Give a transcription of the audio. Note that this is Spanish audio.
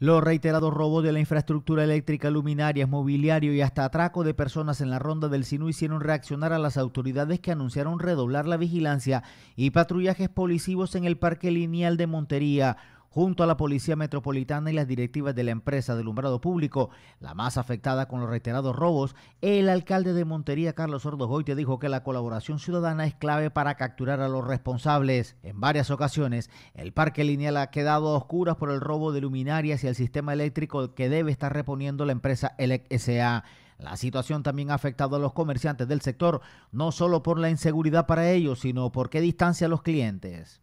Los reiterados robos de la infraestructura eléctrica, luminarias, mobiliario y hasta atraco de personas en la ronda del sinu hicieron reaccionar a las autoridades que anunciaron redoblar la vigilancia y patrullajes policivos en el parque lineal de Montería junto a la Policía Metropolitana y las directivas de la empresa de alumbrado público, la más afectada con los reiterados robos, el alcalde de Montería, Carlos Sordo dijo que la colaboración ciudadana es clave para capturar a los responsables. En varias ocasiones, el parque lineal ha quedado a oscuras por el robo de luminarias y el sistema eléctrico que debe estar reponiendo la empresa ELEC SA. La situación también ha afectado a los comerciantes del sector, no solo por la inseguridad para ellos, sino porque distancia a los clientes.